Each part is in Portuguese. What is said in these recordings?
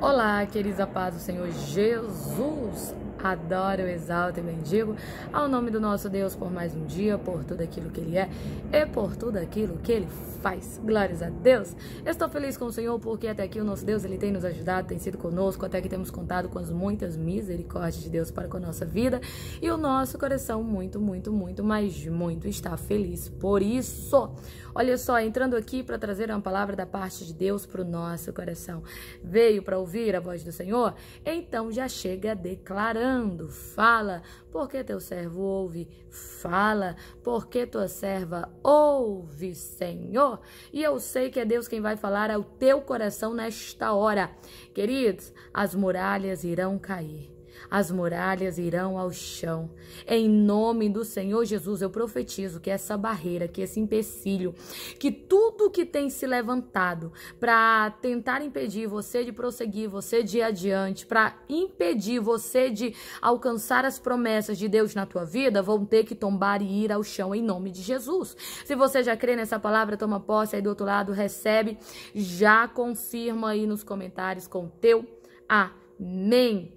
Olá, queridos a paz do Senhor Jesus adoro, exalto e bendigo ao nome do nosso Deus por mais um dia, por tudo aquilo que Ele é e por tudo aquilo que Ele faz. Glórias a Deus. Estou feliz com o Senhor porque até aqui o nosso Deus Ele tem nos ajudado, tem sido conosco, até que temos contado com as muitas misericórdias de Deus para com a nossa vida e o nosso coração muito, muito, muito, mas muito está feliz por isso. Olha só, entrando aqui para trazer uma palavra da parte de Deus para o nosso coração. Veio para ouvir a voz do Senhor? Então já chega declarando orando, fala, porque teu servo ouve, fala, porque tua serva ouve, Senhor. E eu sei que é Deus quem vai falar ao teu coração nesta hora. Queridos, as muralhas irão cair as muralhas irão ao chão. Em nome do Senhor Jesus, eu profetizo que essa barreira, que esse empecilho, que tudo que tem se levantado para tentar impedir você de prosseguir, você de ir adiante, para impedir você de alcançar as promessas de Deus na tua vida, vão ter que tombar e ir ao chão em nome de Jesus. Se você já crê nessa palavra, toma posse aí do outro lado, recebe, já confirma aí nos comentários com o teu amém.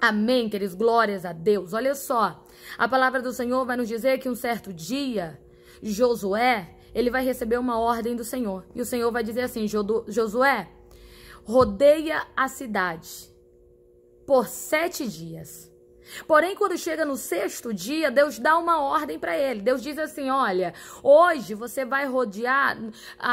Amém, queridos? Glórias a Deus. Olha só, a palavra do Senhor vai nos dizer que um certo dia, Josué, ele vai receber uma ordem do Senhor. E o Senhor vai dizer assim: Josué, rodeia a cidade por sete dias. Porém, quando chega no sexto dia, Deus dá uma ordem para ele. Deus diz assim: olha, hoje você vai rodear a,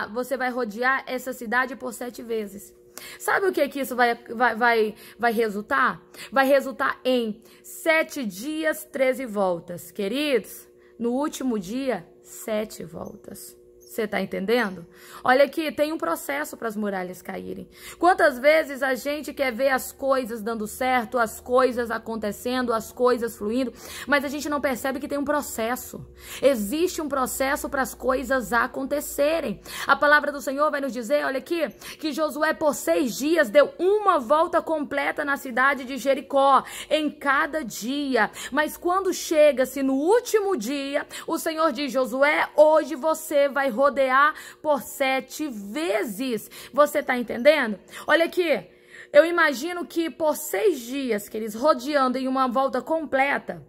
a, a, você vai rodear essa cidade por sete vezes. Sabe o que que isso vai, vai, vai, vai resultar? Vai resultar em sete dias, 13 voltas. Queridos, no último dia, sete voltas. Você está entendendo? Olha aqui, tem um processo para as muralhas caírem. Quantas vezes a gente quer ver as coisas dando certo, as coisas acontecendo, as coisas fluindo, mas a gente não percebe que tem um processo. Existe um processo para as coisas acontecerem. A palavra do Senhor vai nos dizer, olha aqui, que Josué por seis dias deu uma volta completa na cidade de Jericó, em cada dia. Mas quando chega-se no último dia, o Senhor diz, Josué, hoje você vai rodear por sete vezes. Você tá entendendo? Olha aqui. Eu imagino que por seis dias que eles rodeando em uma volta completa,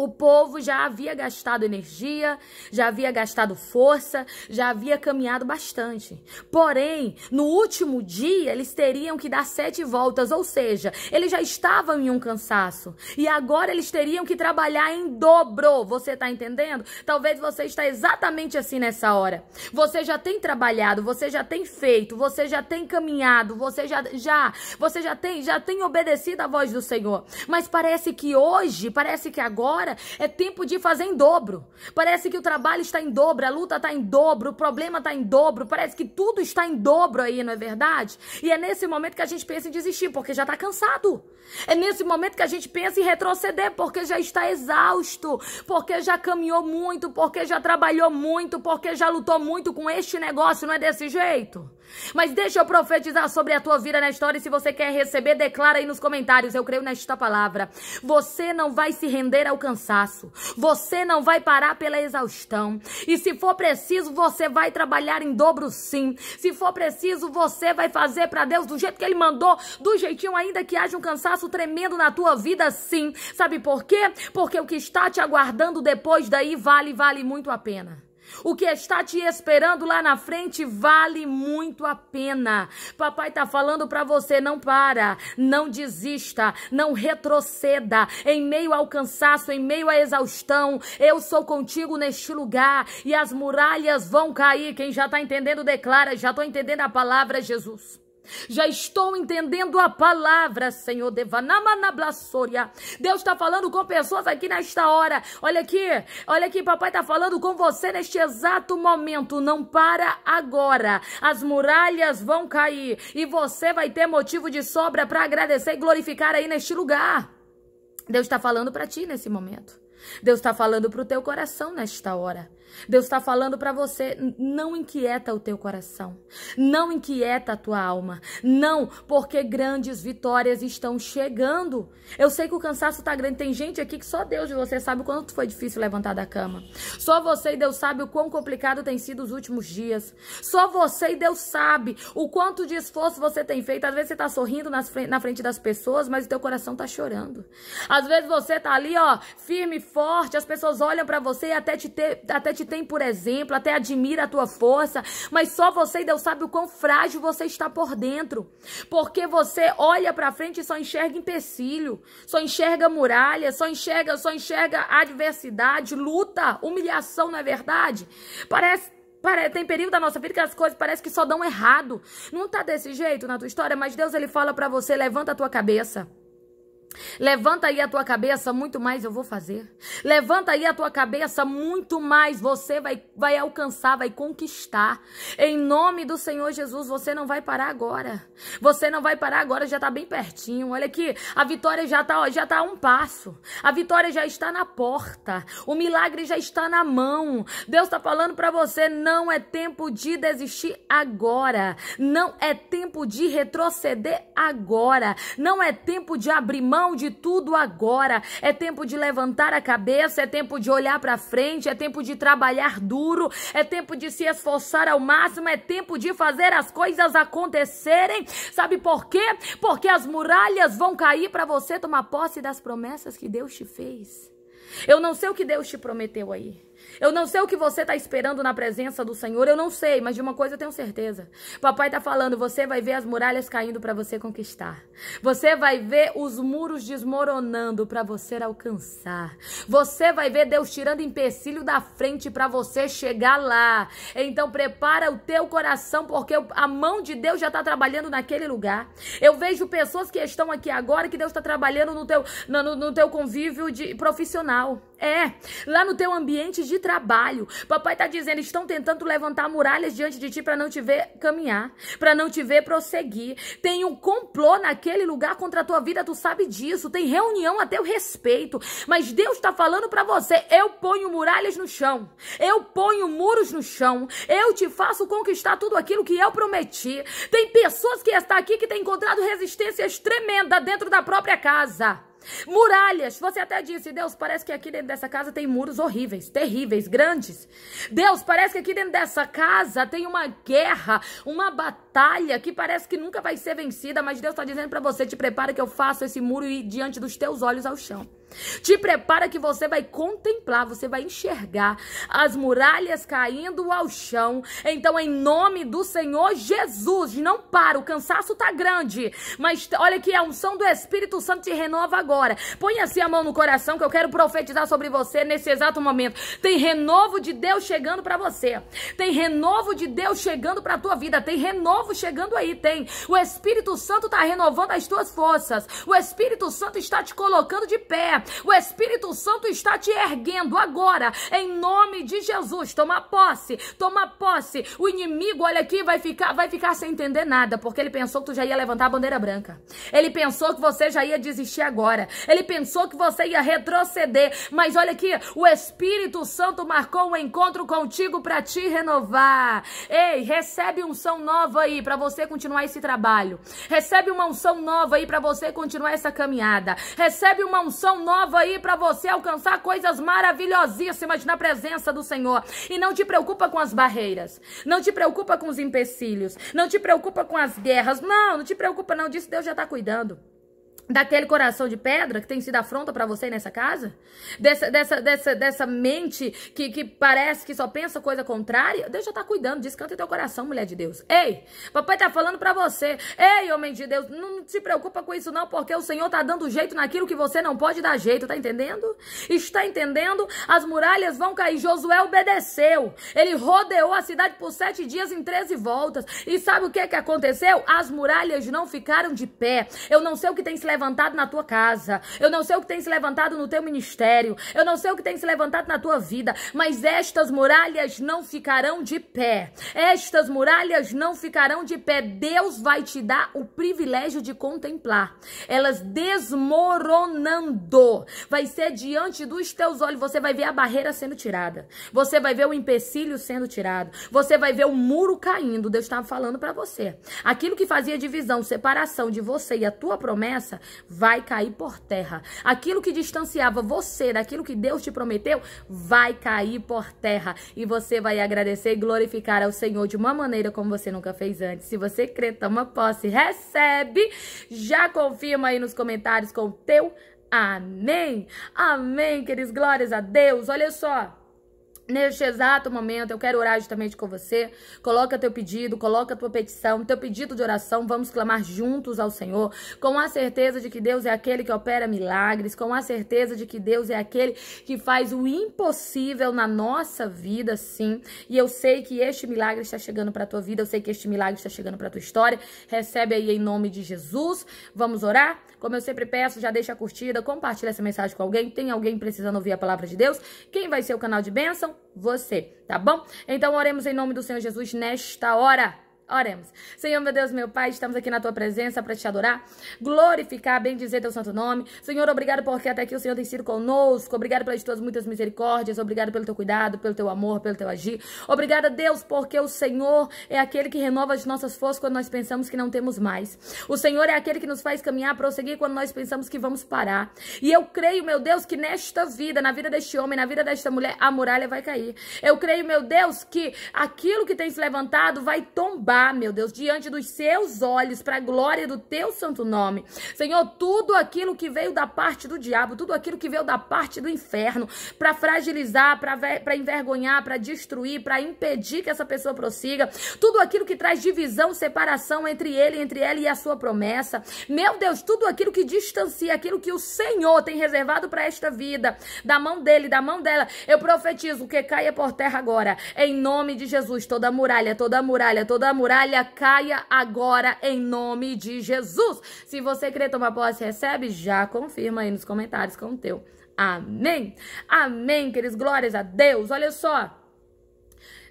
o povo já havia gastado energia, já havia gastado força, já havia caminhado bastante. Porém, no último dia, eles teriam que dar sete voltas, ou seja, eles já estavam em um cansaço. E agora eles teriam que trabalhar em dobro. Você está entendendo? Talvez você está exatamente assim nessa hora. Você já tem trabalhado, você já tem feito, você já tem caminhado, você já, já, você já tem, já tem obedecido à voz do Senhor. Mas parece que hoje, parece que agora agora é tempo de fazer em dobro. Parece que o trabalho está em dobro, a luta está em dobro, o problema está em dobro, parece que tudo está em dobro aí, não é verdade? E é nesse momento que a gente pensa em desistir, porque já está cansado. É nesse momento que a gente pensa em retroceder, porque já está exausto, porque já caminhou muito, porque já trabalhou muito, porque já lutou muito com este negócio, não é desse jeito? Mas deixa eu profetizar sobre a tua vida na história. E se você quer receber, declara aí nos comentários. Eu creio nesta palavra. Você não vai se render ao cansaço cansaço. Você não vai parar pela exaustão. E se for preciso, você vai trabalhar em dobro sim. Se for preciso, você vai fazer para Deus do jeito que ele mandou, do jeitinho ainda que haja um cansaço tremendo na tua vida sim. Sabe por quê? Porque o que está te aguardando depois daí vale, vale muito a pena. O que está te esperando lá na frente vale muito a pena. Papai está falando para você não para, não desista, não retroceda. Em meio ao cansaço, em meio à exaustão, eu sou contigo neste lugar e as muralhas vão cair. Quem já está entendendo declara, já estou entendendo a palavra Jesus. Já estou entendendo a palavra, Senhor. Devanamanablassoria. Deus está falando com pessoas aqui nesta hora. Olha aqui, olha aqui, papai está falando com você neste exato momento. Não para agora. As muralhas vão cair e você vai ter motivo de sobra para agradecer e glorificar aí neste lugar. Deus está falando para ti nesse momento. Deus está falando para o teu coração nesta hora. Deus está falando para você, não inquieta o teu coração, não inquieta a tua alma, não, porque grandes vitórias estão chegando. Eu sei que o cansaço está grande, tem gente aqui que só Deus e você sabe o quanto foi difícil levantar da cama. Só você e Deus sabe o quão complicado tem sido os últimos dias. Só você e Deus sabe o quanto de esforço você tem feito. Às vezes você está sorrindo na frente das pessoas, mas o teu coração está chorando. Às vezes você está ali, ó, firme, forte, as pessoas olham para você e até te, ter, até te tem por exemplo, até admira a tua força, mas só você e Deus sabe o quão frágil você está por dentro. Porque você olha para frente e só enxerga empecilho, só enxerga muralha, só enxerga, só enxerga adversidade, luta, humilhação, não é verdade? Parece tem período da nossa vida que as coisas parecem que só dão errado. Não tá desse jeito na tua história, mas Deus ele fala para você, levanta a tua cabeça. Levanta aí a tua cabeça, muito mais eu vou fazer. Levanta aí a tua cabeça, muito mais você vai, vai alcançar, vai conquistar. Em nome do Senhor Jesus, você não vai parar agora. Você não vai parar agora, já está bem pertinho. Olha aqui, a vitória já está já tá a um passo. A vitória já está na porta. O milagre já está na mão. Deus está falando para você, não é tempo de desistir agora. Não é tempo de retroceder agora. Não é tempo de abrir mão mão de tudo agora. É tempo de levantar a cabeça, é tempo de olhar para frente, é tempo de trabalhar duro, é tempo de se esforçar ao máximo, é tempo de fazer as coisas acontecerem. Sabe por quê? Porque as muralhas vão cair para você tomar posse das promessas que Deus te fez. Eu não sei o que Deus te prometeu aí. Eu não sei o que você está esperando na presença do Senhor, eu não sei, mas de uma coisa eu tenho certeza. Papai está falando, você vai ver as muralhas caindo para você conquistar. Você vai ver os muros desmoronando para você alcançar. Você vai ver Deus tirando empecilho da frente para você chegar lá. Então prepara o teu coração, porque a mão de Deus já está trabalhando naquele lugar. Eu vejo pessoas que estão aqui agora que Deus está trabalhando no teu, no, no teu convívio de, profissional. É, lá no teu ambiente de trabalho trabalho. Papai está dizendo: estão tentando levantar muralhas diante de ti para não te ver caminhar, para não te ver prosseguir. Tem um complô naquele lugar contra a tua vida, tu sabe disso. Tem reunião a teu respeito. Mas Deus está falando para você: eu ponho muralhas no chão, eu ponho muros no chão, eu te faço conquistar tudo aquilo que eu prometi. Tem pessoas que estão aqui que têm encontrado resistências tremendas dentro da própria casa. Muralhas, você até disse, Deus, parece que aqui dentro dessa casa tem muros horríveis, terríveis, grandes. Deus, parece que aqui dentro dessa casa tem uma guerra, uma batalha que parece que nunca vai ser vencida, mas Deus está dizendo para você, te prepara que eu faço esse muro e diante dos teus olhos ao chão. Te prepara que você vai contemplar, você vai enxergar as muralhas caindo ao chão. Então, em nome do Senhor Jesus, não para, o cansaço tá grande, mas olha que a unção do Espírito Santo te renova agora. Põe assim a mão no coração que eu quero profetizar sobre você nesse exato momento. Tem renovo de Deus chegando para você. Tem renovo de Deus chegando para tua vida. Tem renovo chegando aí, tem. O Espírito Santo tá renovando as tuas forças. O Espírito Santo está te colocando de pé. O Espírito Santo está te erguendo agora, em nome de Jesus. Toma posse, toma posse. O inimigo, olha aqui, vai ficar, vai ficar sem entender nada, porque ele pensou que tu já ia levantar a bandeira branca. Ele pensou que você já ia desistir agora. Ele pensou que você ia retroceder. Mas olha aqui, o Espírito Santo marcou um encontro contigo para te renovar. Ei, recebe unção nova aí para você continuar esse trabalho. Recebe uma unção nova aí para você continuar essa caminhada. Recebe uma unção nova nova aí para você alcançar coisas maravilhosíssimas na presença do Senhor. E não te preocupa com as barreiras, não te preocupa com os empecilhos, não te preocupa com as guerras. Não, não te preocupa não, disso Deus já está cuidando daquele coração de pedra que tem sido afronta para você nessa casa? Dessa, dessa, dessa, dessa mente que, que parece que só pensa coisa contrária? Deus já tá cuidando, descanta teu coração, mulher de Deus. Ei, papai tá falando para você. Ei, homem de Deus, não se preocupa com isso não, porque o Senhor tá dando jeito naquilo que você não pode dar jeito, tá entendendo? Está entendendo? As muralhas vão cair. Josué obedeceu. Ele rodeou a cidade por sete dias em treze voltas. E sabe o que que aconteceu? As muralhas não ficaram de pé. Eu não sei o que tem se levantado levantado na tua casa. Eu não sei o que tem se levantado no teu ministério. Eu não sei o que tem se levantado na tua vida. Mas estas muralhas não ficarão de pé. Estas muralhas não ficarão de pé. Deus vai te dar o privilégio de contemplar. Elas desmoronando. Vai ser diante dos teus olhos. Você vai ver a barreira sendo tirada. Você vai ver o empecilho sendo tirado. Você vai ver o muro caindo. Deus estava tá falando para você. Aquilo que fazia divisão, separação de você e a tua promessa, vai cair por terra. Aquilo que distanciava você daquilo que Deus te prometeu vai cair por terra. E você vai agradecer e glorificar ao Senhor de uma maneira como você nunca fez antes. Se você crê, toma posse, recebe. Já confirma aí nos comentários com o teu amém. Amém, queridos. Glórias a Deus. Olha só. Neste exato momento, eu quero orar justamente com você. Coloca teu pedido, coloca tua petição, teu pedido de oração. Vamos clamar juntos ao Senhor, com a certeza de que Deus é aquele que opera milagres, com a certeza de que Deus é aquele que faz o impossível na nossa vida, sim. E eu sei que este milagre está chegando para tua vida, eu sei que este milagre está chegando para tua história. Recebe aí em nome de Jesus. Vamos orar? Como eu sempre peço, já deixa a curtida, compartilha essa mensagem com alguém. Tem alguém precisando ouvir a palavra de Deus? Quem vai ser o canal de bênção? você, tá bom? Então oremos em nome do Senhor Jesus nesta hora. Oremos. Senhor, meu Deus, meu Pai, estamos aqui na tua presença para te adorar, glorificar, bendizer teu santo nome. Senhor, obrigado porque até aqui o Senhor tem sido conosco. Obrigado pelas tuas muitas misericórdias. Obrigado pelo teu cuidado, pelo teu amor, pelo teu agir. Obrigada, Deus, porque o Senhor é aquele que renova as nossas forças quando nós pensamos que não temos mais. O Senhor é aquele que nos faz caminhar, prosseguir quando nós pensamos que vamos parar. E eu creio, meu Deus, que nesta vida, na vida deste homem, na vida desta mulher, a muralha vai cair. Eu creio, meu Deus, que aquilo que tem se levantado vai tombar. Ah, meu Deus, diante dos seus olhos, para a glória do teu santo nome. Senhor, tudo aquilo que veio da parte do diabo, tudo aquilo que veio da parte do inferno, para fragilizar, para envergonhar, para destruir, para impedir que essa pessoa prossiga, tudo aquilo que traz divisão, separação entre ele, entre ela e a sua promessa. Meu Deus, tudo aquilo que distancia, aquilo que o Senhor tem reservado para esta vida, da mão dele, da mão dela, eu profetizo que caia por terra agora, em nome de Jesus, toda muralha, toda muralha, toda muralha muralha caia agora em nome de Jesus. Se você crê tomar posse, recebe, já confirma aí nos comentários com o teu. Amém. Amém, queridos. Glórias a Deus. Olha só.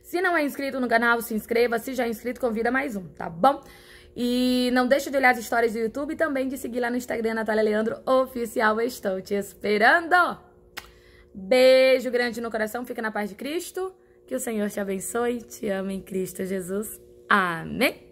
Se não é inscrito no canal, se inscreva. Se já é inscrito, convida mais um, tá bom? E não deixe de olhar as histórias do YouTube e também de seguir lá no Instagram, Natália Leandro Oficial. Estou te esperando. Beijo grande no coração. Fica na paz de Cristo. Que o Senhor te abençoe. Te amo em Cristo Jesus. 雨。